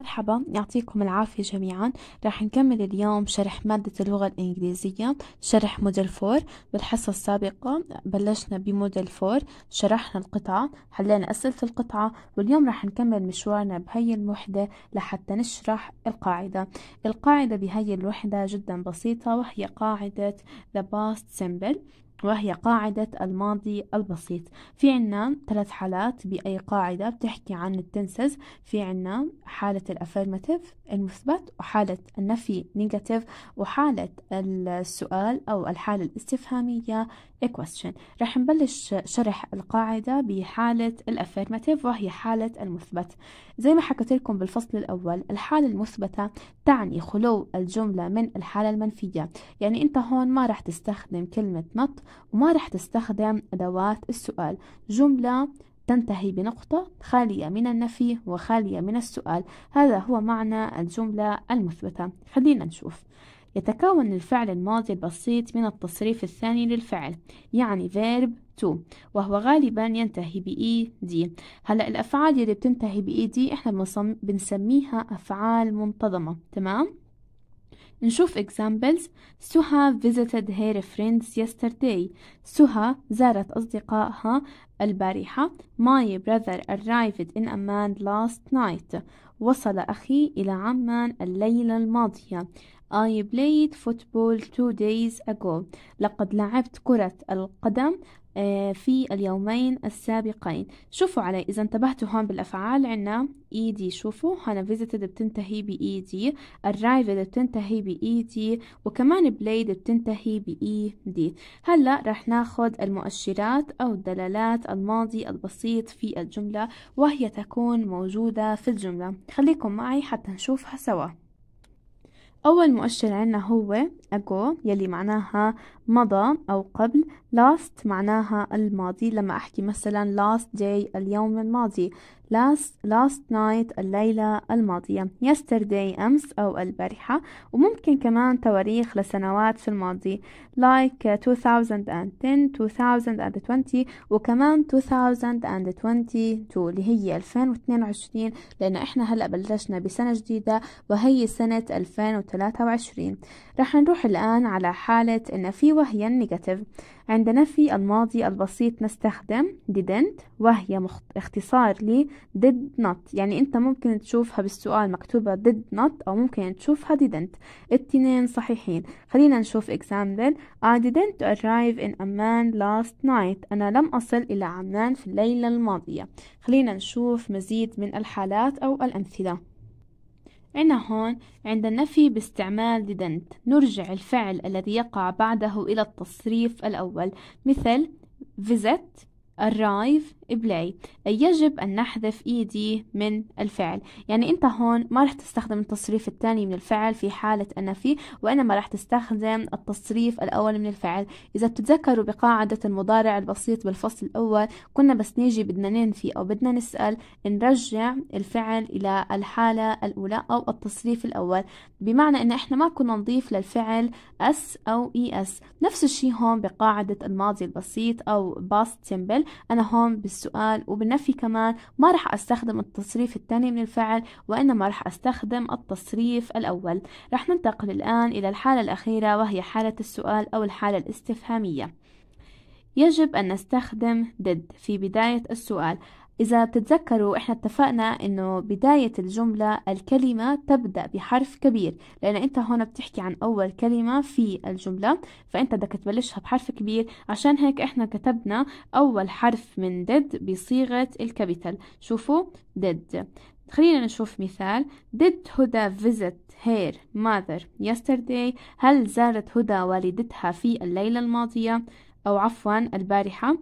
مرحبا يعطيكم العافية جميعا راح نكمل اليوم شرح مادة اللغة الإنجليزية شرح موديل فور بالحصة السابقة بلشنا بموديل فور شرحنا القطعة حلينا أسئلة القطعة واليوم راح نكمل مشوارنا بهي الوحدة لحتى نشرح القاعدة القاعدة بهي الوحدة جدا بسيطة وهي قاعدة the past simple وهي قاعدة الماضي البسيط في عنا ثلاث حالات بأي قاعدة بتحكي عن التنسز في عنا حالة الأفرماتيف المثبت وحالة النفي نيجاتيف وحالة السؤال أو الحالة الاستفهامية question رح نبلش شرح القاعدة بحالة الأفرماتيف وهي حالة المثبت زي ما حكيت لكم بالفصل الأول الحالة المثبتة تعني خلو الجملة من الحالة المنفية يعني أنت هون ما رح تستخدم كلمة not وما رح تستخدم أدوات السؤال جملة تنتهي بنقطة خالية من النفي وخالية من السؤال هذا هو معنى الجملة المثبتة خلينا نشوف يتكون الفعل الماضي البسيط من التصريف الثاني للفعل يعني verb to وهو غالبا ينتهي ب ed هلا الأفعال اللي بتنتهي ب ed احنا بنسميها أفعال منتظمة تمام؟ نشوف examples سها visited her friends yesterday سها زارت أصدقائها البارحة my brother arrived in Amman last night وصل أخي إلى عمان الليلة الماضية I played football two days ago لقد لعبت كرة القدم آه، في اليومين السابقين شوفوا علي إذا انتبهتوا هون بالأفعال عنا إيدي e شوفوا هنا visited بتنتهي ب e arrived بتنتهي ب e وكمان played بتنتهي ب هلأ رح ناخد المؤشرات أو الدلالات الماضي البسيط في الجملة وهي تكون موجودة في الجملة خليكم معي حتى نشوفها سوا أول مؤشر عنا هو ago يلي معناها مضى أو قبل last معناها الماضي لما أحكي مثلا last day اليوم الماضي last last night الليلة الماضية yesterday أمس أو البارحة وممكن كمان تواريخ لسنوات في الماضي like 2010 uh, 2020 وكمان 2022 اللي هي 2022 لأن إحنا هلأ بلشنا بسنة جديدة وهي سنة 2023 رح نروح الآن على حالة إن في وهي النيجاتيف عند نفي الماضي البسيط نستخدم didn't وهي اختصار ل did not يعني أنت ممكن تشوفها بالسؤال مكتوبة did not أو ممكن تشوفها didn't التنين صحيحين خلينا نشوف example I didn't arrive in Amman last night أنا لم أصل إلى عمان في الليلة الماضية خلينا نشوف مزيد من الحالات أو الأمثلة عنا هون عند النفي باستعمال didn't نرجع الفعل الذي يقع بعده إلى التصريف الأول مثل visit arrive ابلعي يجب أن نحذف إيدي e من الفعل يعني أنت هون ما رح تستخدم التصريف الثاني من الفعل في حالة أنا في وإنما رح تستخدم التصريف الأول من الفعل إذا بتتذكروا بقاعدة المضارع البسيط بالفصل الأول كنا بس نيجي بدنا ننفي أو بدنا نسأل نرجع الفعل إلى الحالة الأولى أو التصريف الأول بمعنى أن إحنا ما كنا نضيف للفعل أس أو إي e أس نفس الشيء هون بقاعدة الماضي البسيط أو باست سيمبل أنا هون بس السؤال وبالنفي كمان ما رح أستخدم التصريف الثاني من الفعل وإنما رح أستخدم التصريف الأول رح ننتقل الآن إلى الحالة الأخيرة وهي حالة السؤال أو الحالة الاستفهامية يجب أن نستخدم did في بداية السؤال إذا بتتذكروا إحنا اتفقنا إنه بداية الجملة الكلمة تبدأ بحرف كبير لأن أنت هون بتحكي عن أول كلمة في الجملة فأنت بدك تبلشها بحرف كبير عشان هيك إحنا كتبنا أول حرف من did بصيغة الكابيتال شوفوا did خلينا نشوف مثال Did هدى visit her mother yesterday هل زارت هدى والدتها في الليلة الماضية أو عفوا البارحة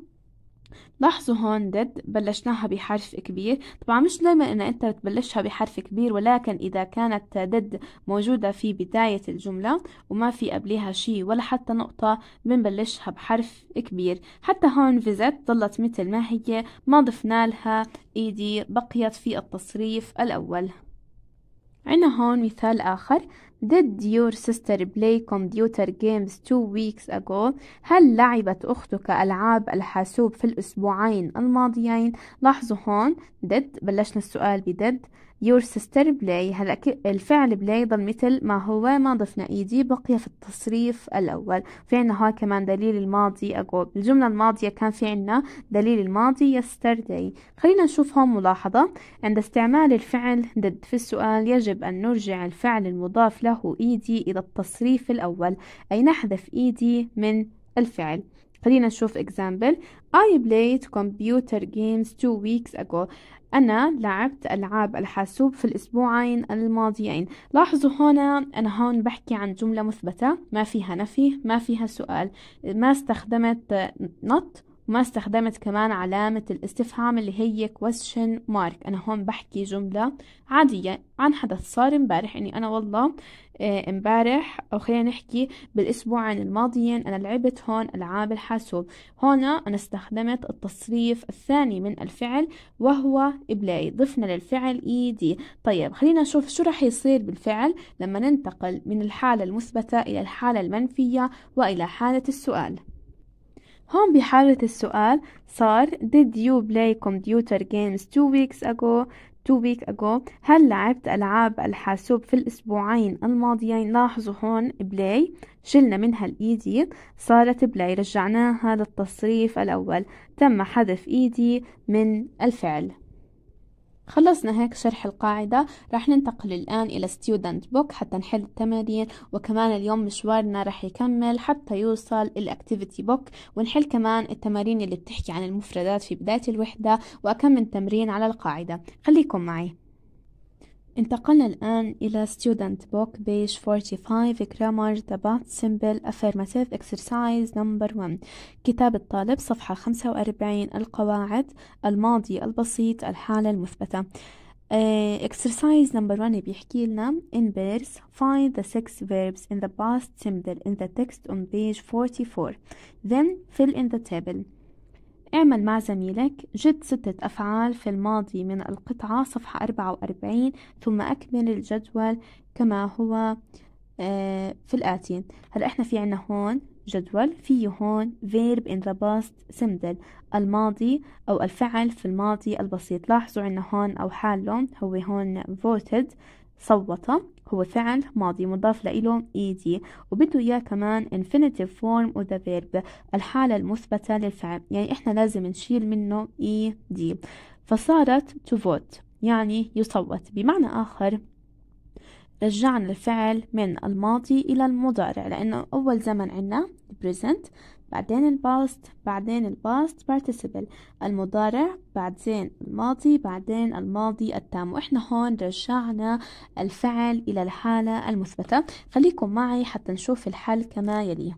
لاحظوا هون ديد بلشناها بحرف كبير طبعا مش دايما ان انت بتبلشها بحرف كبير ولكن اذا كانت ديد موجودة في بداية الجملة وما في قبلها شيء ولا حتى نقطة بنبلشها بحرف كبير حتى هون فيزت ضلت مثل ما هي ما ضفنا لها ايدي بقيت في التصريف الاول عنا هون مثال آخر Did your sister play computer games two weeks ago? هل لعبت أختك ألعاب الحاسوب في الأسبوعين الماضيين؟ لاحظوا هون did بلشنا السؤال ب did your sister play هلا الفعل play ضل مثل ما هو ما ضفنا ايدي بقي في التصريف الاول في عنا هاي كمان دليل الماضي اقول الجملة الماضية كان في عنا دليل الماضي yesterday خلينا نشوف هون ملاحظة عند استعمال الفعل did في السؤال يجب ان نرجع الفعل المضاف له ايدي الى التصريف الاول اي نحذف ايدي من الفعل خلينا نشوف اكزامبل I played computer games two weeks ago أنا لعبت ألعاب الحاسوب في الأسبوعين الماضيين لاحظوا هنا أنا هون بحكي عن جملة مثبتة ما فيها نفي ما فيها سؤال ما استخدمت not وما استخدمت كمان علامة الاستفهام اللي هي question mark أنا هون بحكي جملة عادية عن حدث صار امبارح إني يعني أنا والله آه، امبارح أو خلينا نحكي بالأسبوعين الماضيين أنا لعبت هون ألعاب الحاسوب هنا أنا استخدمت التصريف الثاني من الفعل وهو بلاي ضفنا للفعل اي دي طيب خلينا نشوف شو رح يصير بالفعل لما ننتقل من الحالة المثبتة إلى الحالة المنفية وإلى حالة السؤال هون بحالة السؤال صار did you play computer games two weeks ago two week ago هل لعبت ألعاب الحاسوب في الأسبوعين الماضيين لاحظوا هون play شلنا منها الإيدي e صارت play رجعناها للتصريف الأول تم حذف إيدي e من الفعل خلصنا هيك شرح القاعدة راح ننتقل الآن إلى student book حتى نحل التمارين وكمان اليوم مشوارنا راح يكمل حتى يوصل activity book ونحل كمان التمارين اللي بتحكي عن المفردات في بداية الوحدة وأكمل تمرين على القاعدة خليكم معي انتقلنا الآن إلى student book page 45 grammar تبعت simple affirmative exercise number 1 كتاب الطالب صفحة 45 القواعد الماضي البسيط الحالة المثبتة exercise number 1 بيحكي لنا in verbs find the six verbs in the past simple in the text on page 44 then fill in the table اعمل مع زميلك جد ستة أفعال في الماضي من القطعة صفحة أربعة وأربعين ثم أكمل الجدول كما هو آه، في الآتي هلا إحنا في عنا هون جدول فيه هون verb in the past simple الماضي أو الفعل في الماضي البسيط لاحظوا عنا هون أو حاله هو هون voted صوت هو فعل ماضي مضاف لإله إيدي وبده إياه كمان infinitive form of the verb الحالة المثبتة للفعل يعني إحنا لازم نشيل منه إيدي فصارت to vote يعني يصوت بمعنى آخر رجعنا الفعل من الماضي إلى المضارع لأنه أول زمن عنا present بعدين الباست بعدين الباست participle المضارع بعدين الماضي بعدين الماضي التام وإحنا هون رجعنا الفعل إلى الحالة المثبتة خليكم معي حتى نشوف الحل كما يلي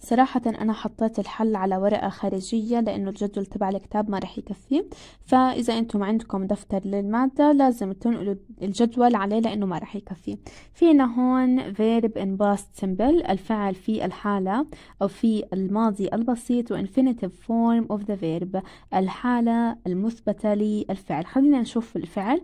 صراحة أنا حطيت الحل على ورقة خارجية لأنه الجدول تبع الكتاب ما رح يكفي فإذا أنتم عندكم دفتر للمادة لازم تنقلوا الجدول عليه لأنه ما رح يكفي فينا هون verb in past simple الفعل في الحالة أو في الماضي البسيط و infinitive form of the verb الحالة المثبتة للفعل خلينا نشوف الفعل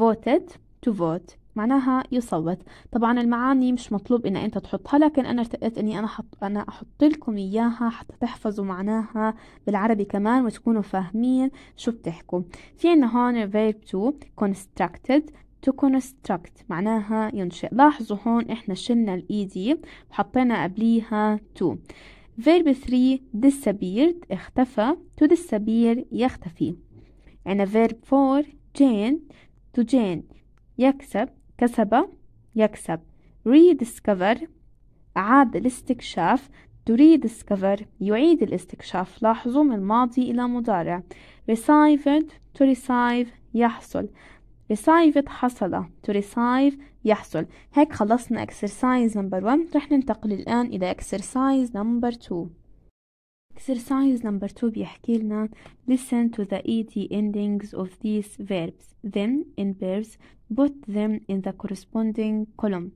voted to vote معناها يصوت طبعا المعاني مش مطلوب ان انت تحطها لكن انا ارتقيت اني انا حط انا احط لكم اياها حتى تحفظوا معناها بالعربي كمان وتكونوا فاهمين شو بتحكوا في عندنا هون verb to constructed to construct معناها ينشئ لاحظوا هون احنا شلنا الايدي e وحطينا قبليها to verb 3 disappeared اختفى to disappear يختفي عندنا verb 4 gain to gain يكسب كسب يكسب rediscover أعاد الاستكشاف to rediscover يعيد الاستكشاف لاحظوا من ماضي إلى مضارع received to receive يحصل received حصل to receive يحصل هيك خلصنا exercise number 1 رح ننتقل الآن إلى exercise number 2 Exercise number two بيحكي لنا listen to the ed endings of these verbs then in pairs put them in the corresponding column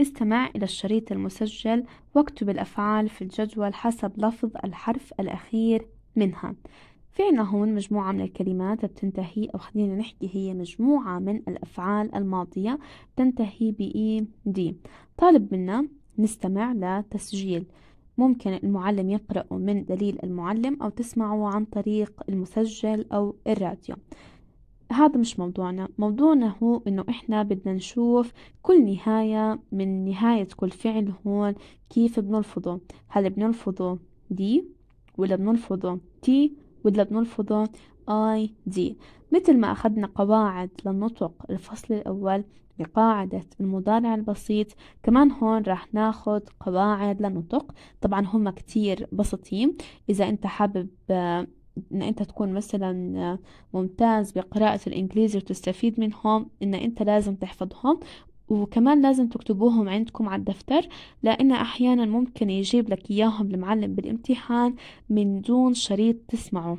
استمع إلى الشريط المسجل واكتب الأفعال في الجدول حسب لفظ الحرف الأخير منها في عنا هون مجموعة من الكلمات بتنتهي أو خلينا نحكي هي مجموعة من الأفعال الماضية تنتهي بـ دي طالب منا نستمع لتسجيل ممكن المعلم يقرأه من دليل المعلم أو تسمعه عن طريق المسجل أو الراديو هذا مش موضوعنا موضوعنا هو انه احنا بدنا نشوف كل نهاية من نهاية كل فعل هون كيف بنلفظه هل بنلفظه دي ولا بنلفظه تي ولا بنلفظه اي دي مثل ما أخذنا قواعد للنطق الفصل الأول بقاعدة المضارع البسيط كمان هون راح ناخد قواعد للنطق طبعا هم كتير بسيطين إذا أنت حابب آه، ان انت تكون مثلا آه، ممتاز بقراءة الانجليزي وتستفيد منهم ان انت لازم تحفظهم وكمان لازم تكتبوهم عندكم على الدفتر لأن أحيانا ممكن يجيب لك إياهم المعلم بالامتحان من دون شريط تسمعه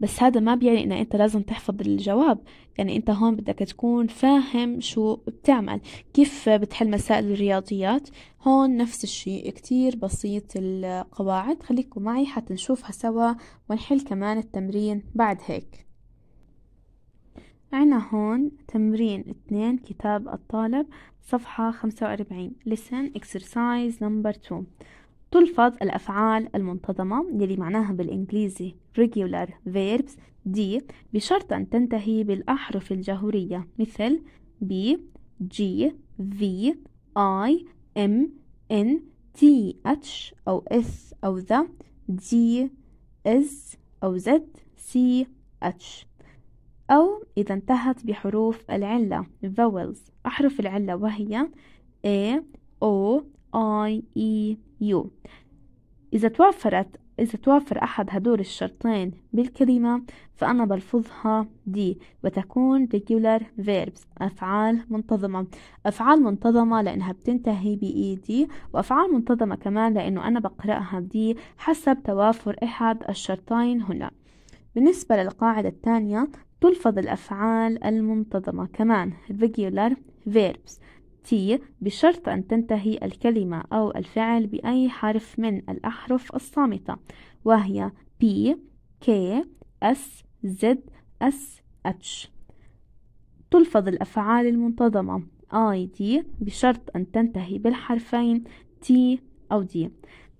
بس هذا ما بيعني ان انت لازم تحفظ الجواب يعني انت هون بدك تكون فاهم شو بتعمل كيف بتحل مسائل الرياضيات هون نفس الشيء كتير بسيط القواعد خليكم معي حتى نشوفها سوا ونحل كمان التمرين بعد هيك عنا هون تمرين اتنين كتاب الطالب صفحة خمسة وأربعين listen exercise number two تلفظ الأفعال المنتظمة يلي معناها بالإنجليزي regular verbs دي بشرط أن تنتهي بالأحرف الجهورية مثل B G V I M N T H أو S أو the D S أو Z C H أو إذا انتهت بحروف العلة vowels أحرف العلة وهي A O I E يو إذا توفرت إذا توفر أحد هدول الشرطين بالكلمة فأنا بلفظها دي وتكون regular verbs أفعال منتظمة أفعال منتظمة لأنها بتنتهي بإي دي e وأفعال منتظمة كمان لأنه أنا بقرأها دي حسب توافر أحد الشرطين هنا بالنسبة للقاعدة الثانية تلفظ الأفعال المنتظمة كمان regular verbs تي بشرط أن تنتهي الكلمة أو الفعل بأي حرف من الأحرف الصامتة وهي P, K, S, Z, S, H تلفظ الأفعال المنتظمة I, D بشرط أن تنتهي بالحرفين T أو D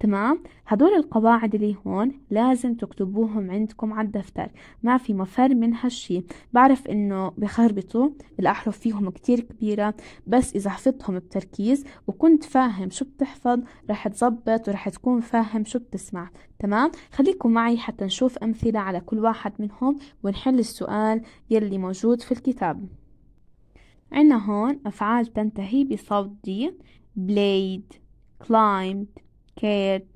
تمام هدول القواعد اللي هون لازم تكتبوهم عندكم على الدفتر ما في مفر من هالشي بعرف انه بخربطوا الاحرف فيهم كتير كبيرة بس اذا حفظتهم بتركيز وكنت فاهم شو بتحفظ رح تزبط ورح تكون فاهم شو بتسمع تمام خليكم معي حتى نشوف امثلة على كل واحد منهم ونحل السؤال يلي موجود في الكتاب عنا هون أفعال تنتهي بصوت دي played climbed كيت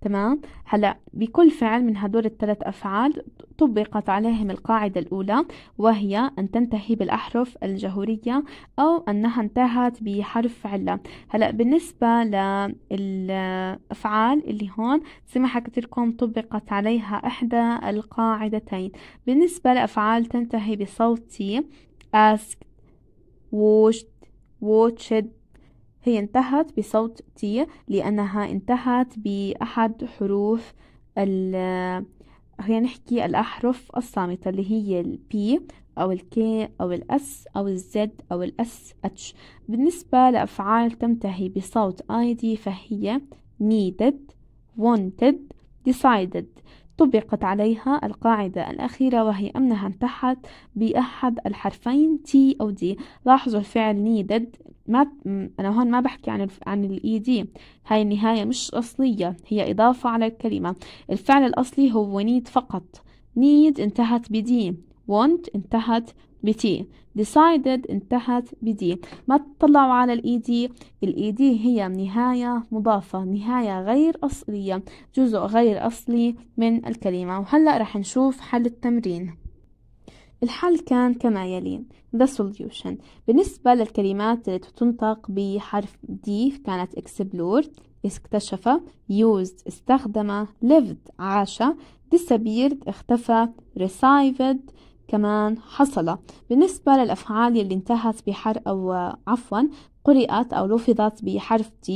تمام هلا بكل فعل من هدول الثلاث أفعال طبقت عليهم القاعدة الأولى وهي أن تنتهي بالأحرف الجهورية أو أنها انتهت بحرف علة هلا بالنسبة للأفعال اللي هون زي ما حكيت لكم طبقت عليها إحدى القاعدتين بالنسبة لأفعال تنتهي بصوت asked watched watched هي انتهت بصوت تي لأنها انتهت بأحد حروف ال خلينا نحكي الأحرف الصامتة اللي هي البي P أو الكي K أو الأس S أو الزد Z أو الأس SH بالنسبة لأفعال تنتهي بصوت دي فهي needed wanted decided طبقت عليها القاعدة الأخيرة وهي أنها انتهت بأحد الحرفين تي أو دي لاحظوا الفعل needed ما أنا هون ما بحكي عن الف... عن الإي دي e هاي النهاية مش أصلية هي إضافة على الكلمة الفعل الأصلي هو need فقط need انتهت بدي want انتهت بتي decided انتهت بدي ما تطلعوا على الاي دي e الاي دي e هي نهاية مضافة نهاية غير أصلية جزء غير أصلي من الكلمة وهلأ رح نشوف حل التمرين الحل كان كما يلي The solution بالنسبة للكلمات التي تنطق بحرف دي كانت explored اكتشف used استخدم lived عاش disappeared اختفى received كمان حصل بالنسبة للأفعال يلي انتهت بحر أو عفوا قرئت أو لفظت بحرف T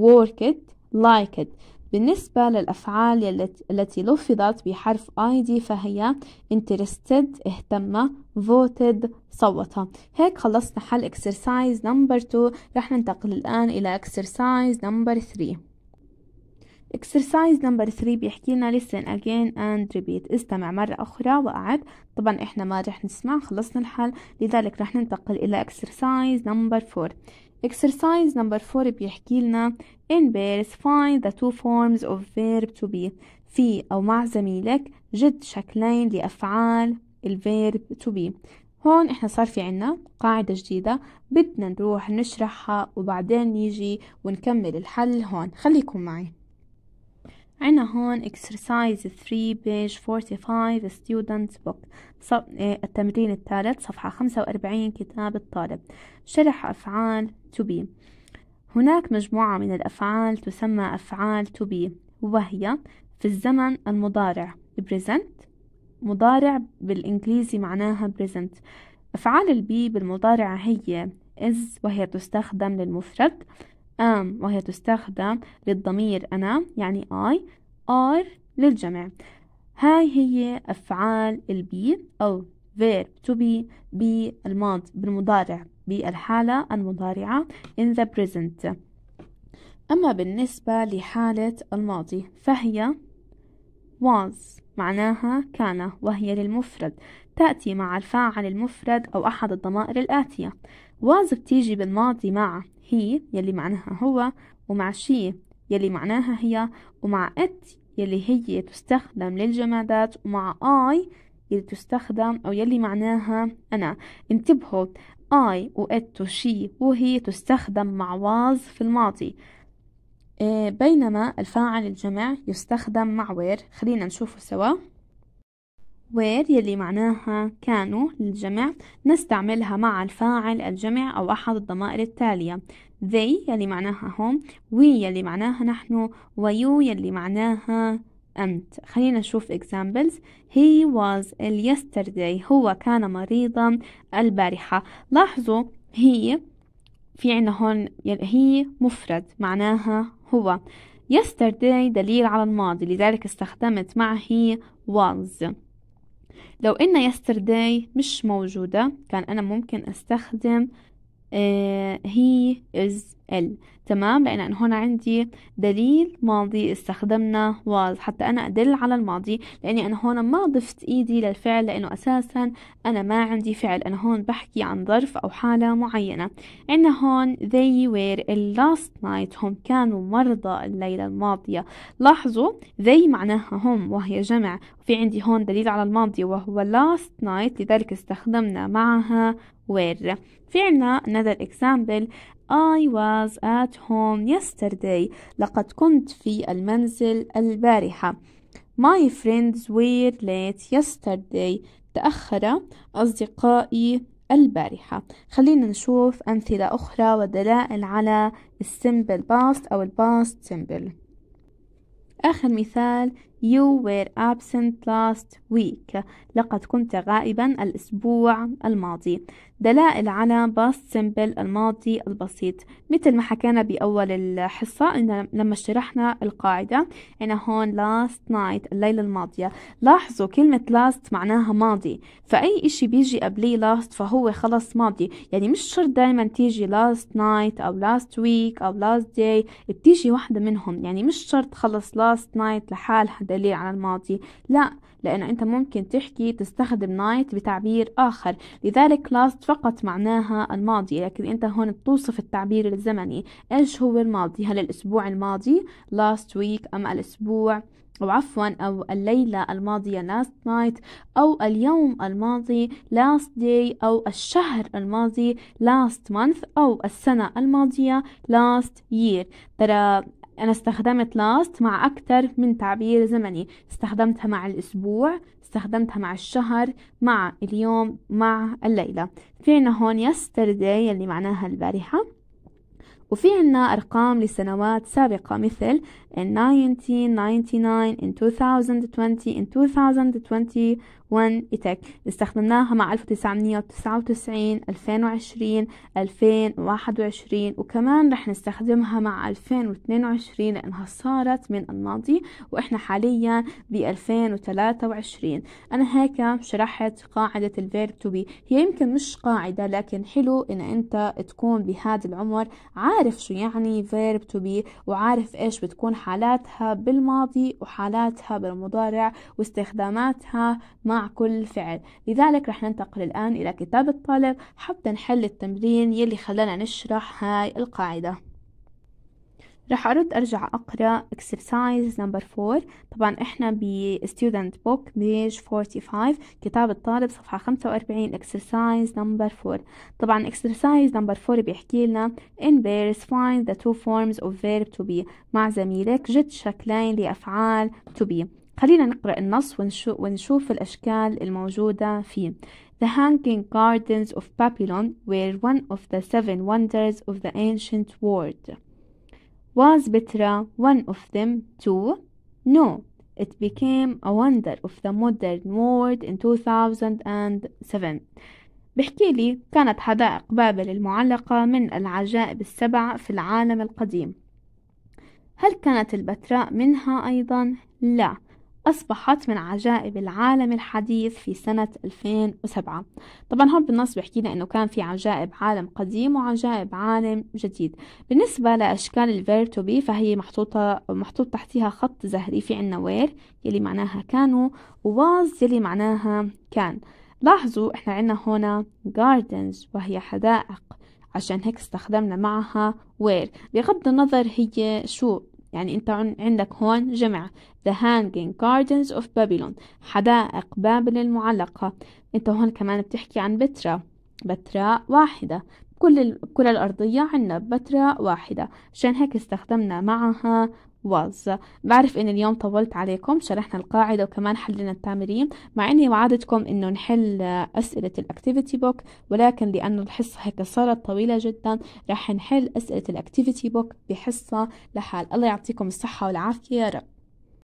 worked liked بالنسبة للأفعال التي لفظت بحرف ID فهي interested اهتم voted صوت هيك خلصنا حل exercise number 2 رح ننتقل الآن إلى exercise number 3 exercise number 3 بيحكي لنا listen again and repeat استمع مرة أخرى وأعد طبعا إحنا ما رح نسمع خلصنا الحل لذلك رح ننتقل إلى exercise number 4 exercise number 4 بيحكي لنا in pairs find the two forms of verb to be في أو مع زميلك جد شكلين لأفعال الفيرب to be هون احنا صار في عنا قاعدة جديدة بدنا نروح نشرحها وبعدين نيجي ونكمل الحل هون خليكم معي عنا هون exercise 3 page 45 student book آه، التمرين الثالث صفحة 45 كتاب الطالب شرح أفعال to be هناك مجموعة من الأفعال تسمى أفعال to be وهي في الزمن المضارع present مضارع بالإنجليزي معناها present أفعال البي بالمضارع هي is وهي تستخدم للمفرد am وهي تستخدم للضمير أنا يعني I are للجمع هاي هي أفعال البي أو verb to be بالماضي بالمضارع بالحالة المضارعة in the present أما بالنسبة لحالة الماضي فهي was معناها كان وهي للمفرد تأتي مع الفاعل المفرد أو أحد الضمائر الآتية was بتيجي بالماضي مع هي يلي معناها هو ومع شي يلي معناها هي ومع ات يلي هي تستخدم للجمادات ومع اي يلي تستخدم أو يلي معناها أنا انتبهوا I وإت وشي وهي تستخدم مع واز في الماضي إيه، بينما الفاعل الجمع يستخدم مع وير خلينا نشوفه سوا وير يلي معناها كانوا للجمع نستعملها مع الفاعل الجمع أو أحد الضمائر التالية they يلي معناها هم we يلي معناها نحن ويو يلي معناها أنت خلينا نشوف examples he was ill yesterday هو كان مريضا البارحة لاحظوا هي في عنا هون هي مفرد معناها هو yesterday دليل على الماضي لذلك استخدمت مع هي was لو ان yesterday مش موجودة كان انا ممكن استخدم هي آه، is ال تمام لأن أنا هون عندي دليل ماضي استخدمنا was حتى أنا أدل على الماضي لأني أنا هون ما ضفت إيدي للفعل لأنه أساسا أنا ما عندي فعل أنا هون بحكي عن ظرف أو حالة معينة عندنا هون they were ill last night هم كانوا مرضى الليلة الماضية لاحظوا they معناها هم وهي جمع في عندي هون دليل على الماضي وهو last night لذلك استخدمنا معها where في عنا another example I was at home yesterday لقد كنت في المنزل البارحة My friends were late yesterday تأخر أصدقائي البارحة خلينا نشوف أمثلة أخرى ودلائل على السيمبل باست أو الباست سيمبل. آخر مثال You were absent last week لقد كنت غائبا الأسبوع الماضي دلائل على باست سمبل الماضي البسيط مثل ما حكينا بأول الحصة إن لما شرحنا القاعدة إن هون last night الليلة الماضية لاحظوا كلمة last معناها ماضي فأي إشي بيجي قبليه last فهو خلص ماضي يعني مش شرط دايما تيجي last night أو last week أو last day بتيجي واحدة منهم يعني مش شرط خلص last night لحالها دليل على الماضي لا لأن أنت ممكن تحكي تستخدم نايت بتعبير آخر لذلك لاست فقط معناها الماضي لكن أنت هون بتوصف التعبير الزمني إيش هو الماضي هل الأسبوع الماضي last week أم الأسبوع أو عفوا أو الليلة الماضية last night أو اليوم الماضي last day أو الشهر الماضي last month أو السنة الماضية last year ترى أنا استخدمت last مع أكثر من تعبير زمني استخدمتها مع الأسبوع استخدمتها مع الشهر مع اليوم مع الليلة في عنا هون yesterday يلي معناها البارحة وفي عنا أرقام لسنوات سابقة مثل in 1999 in 2020 in 2021 وان إيتك استخدمناها مع 1999 2020 2021 وكمان رح نستخدمها مع 2022 لأنها صارت من الماضي وإحنا حاليا ب 2023 أنا هيك شرحت قاعدة الفيرب تو بي هي يمكن مش قاعدة لكن حلو إن أنت تكون بهذا العمر عارف شو يعني فيرب تو بي وعارف إيش بتكون حالاتها بالماضي وحالاتها بالمضارع واستخداماتها مع كل فعل لذلك رح ننتقل الآن إلى كتاب الطالب حتى نحل التمرين يلي خلانا نشرح هاي القاعدة رح أرد أرجع أقرأ exercise number 4 طبعا إحنا ب student book page 45 كتاب الطالب صفحة 45 exercise number 4 طبعا exercise number 4 بيحكي لنا in pairs find the two forms of verb to be مع زميلك جد شكلين لأفعال to be خلينا نقرأ النص ونشو ونشوف الأشكال الموجودة فيه The Hanging Gardens of Babylon were one of the seven wonders of the ancient world Was Petra one of them too? No, it became a wonder of the modern world in 2007 بحكي لي كانت حدائق بابل المعلقة من العجائب السبع في العالم القديم هل كانت البتراء منها أيضا؟ لا أصبحت من عجائب العالم الحديث في سنة 2007 طبعا هون بالنص بحكي لنا أنه كان في عجائب عالم قديم وعجائب عالم جديد بالنسبة لأشكال الفير تو بي فهي محطوطة محطوط تحتها خط زهري في عنا وير يلي معناها كانوا وواز يلي معناها كان لاحظوا احنا عنا هنا gardens وهي حدائق عشان هيك استخدمنا معها وير بغض النظر هي شو يعني أنت عندك هون جمع The Hanging Gardens of Babylon حدائق بابل المعلقة أنت هون كمان بتحكي عن بترا بتراء واحدة كل الكرة الأرضية عنا بتراء واحدة عشان هيك استخدمنا معها was بعرف ان اليوم طولت عليكم شرحنا القاعدة وكمان حلنا التمرين مع اني وعدتكم انه نحل اسئلة الاكتيفيتي بوك ولكن لان الحصة هيك صارت طويلة جدا راح نحل اسئلة الاكتيفيتي بوك بحصة لحال الله يعطيكم الصحة والعافية يا رب